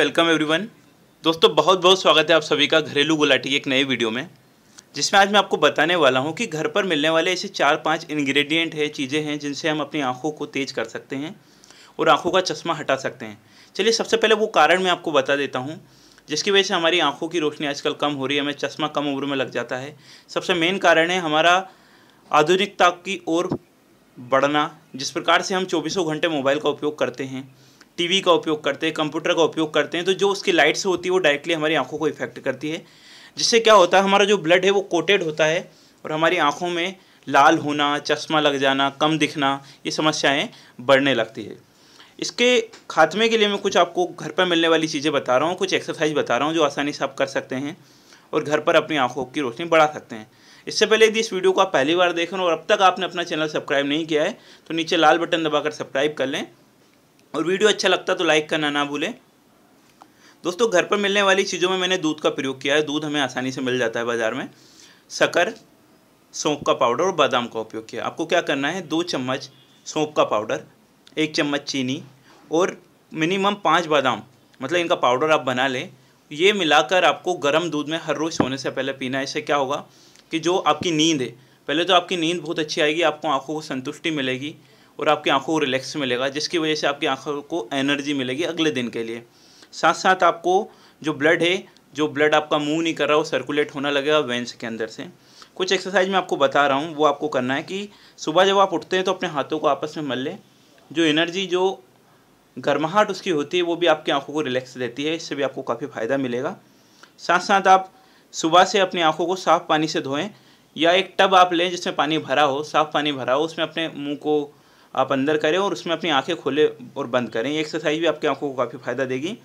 welcome everyone दोस्तों बहुत बहुत स्वागत है आप सभी का घरेलू गुलाटी एक नए वीडियो में जिसमें आज मैं आपको बताने वाला हूँ कि घर पर मिलने वाले ऐसे चार पांच इंग्रेडिएंट है चीज़ें हैं जिनसे हम अपनी आँखों को तेज़ कर सकते हैं और आँखों का चश्मा हटा सकते हैं चलिए सबसे पहले वो कारण मैं आपको बता देता हूँ जिसकी वजह से हमारी आँखों की रोशनी आजकल कम हो रही है हमें चश्मा कम उम्र में लग जाता है सबसे मेन कारण है हमारा आधुनिकता की ओर बढ़ना जिस प्रकार से हम चौबीसों घंटे मोबाइल का उपयोग करते हैं टीवी का उपयोग करते हैं कंप्यूटर का उपयोग करते हैं तो जो उसकी लाइट्स होती है वो डायरेक्टली हमारी आँखों को इफेक्ट करती है जिससे क्या होता है हमारा जो ब्लड है वो कोटेड होता है और हमारी आँखों में लाल होना चश्मा लग जाना कम दिखना ये समस्याएँ बढ़ने लगती है इसके खात्मे के लिए मैं कुछ आपको घर पर मिलने वाली चीज़ें बता रहा हूँ कुछ एक्सरसाइज बता रहा हूँ जो आसानी से आप कर सकते हैं और घर पर अपनी आंखों की रोशनी बढ़ा सकते हैं इससे पहले यदि इस वीडियो को आप पहली बार देख रहे हो और अब तक आपने अपना चैनल सब्सक्राइब नहीं किया है तो नीचे लाल बटन दबाकर सब्सक्राइब कर लें और वीडियो अच्छा लगता तो लाइक करना ना भूलें दोस्तों घर पर मिलने वाली चीज़ों में मैंने दूध का प्रयोग किया है दूध हमें आसानी से मिल जाता है बाज़ार में शकर सौंप का पाउडर और बादाम का उपयोग किया आपको क्या करना है दो चम्मच सौंप का पाउडर एक चम्मच चीनी और मिनिमम पाँच बादाम मतलब इनका पाउडर आप बना लें ये मिलाकर आपको गर्म दूध में हर रोज़ सोने से पहले पीना है इससे क्या होगा कि जो आपकी नींद है पहले तो आपकी नींद बहुत अच्छी आएगी आपको आँखों को संतुष्टि मिलेगी और आपकी आंखों को रिलैक्स मिलेगा जिसकी वजह से आपकी आंखों को एनर्जी मिलेगी अगले दिन के लिए साथ साथ आपको जो ब्लड है जो ब्लड आपका मूव नहीं कर रहा वो सर्कुलेट होना लगेगा वेंस के अंदर से कुछ एक्सरसाइज मैं आपको बता रहा हूँ वो आपको करना है कि सुबह जब आप उठते हैं तो अपने हाथों को आपस में मल लें जो एनर्जी जो गर्माहट उसकी होती है वो भी आपकी आंखों को रिलैक्स देती है इससे भी आपको काफ़ी फ़ायदा मिलेगा साथ साथ आप सुबह से अपनी आंखों को साफ़ पानी से धोएं या एक टब आप लें जिसमें पानी भरा हो साफ़ पानी भरा हो उसमें अपने मुंह को आप अंदर करें और उसमें अपनी आँखें खोले और बंद करें ये एक्सरसाइज भी आपकी आँखों को काफ़ी फ़ायदा देगी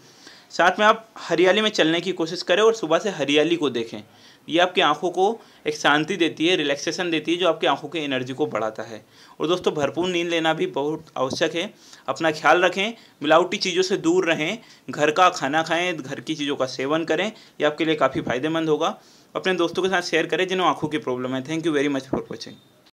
साथ में आप हरियाली में चलने की कोशिश करें और सुबह से हरियाली को देखें ये आपकी आंखों को एक शांति देती है रिलैक्सेशन देती है जो आपकी आंखों की एनर्जी को बढ़ाता है और दोस्तों भरपूर नींद लेना भी बहुत आवश्यक है अपना ख्याल रखें मिलावटी चीज़ों से दूर रहें घर का खाना खाएं घर की चीज़ों का सेवन करें ये आपके लिए काफ़ी फायदेमंद होगा अपने दोस्तों के साथ शेयर करें जिन्हों आँखों की प्रॉब्लम है thank you very much for watching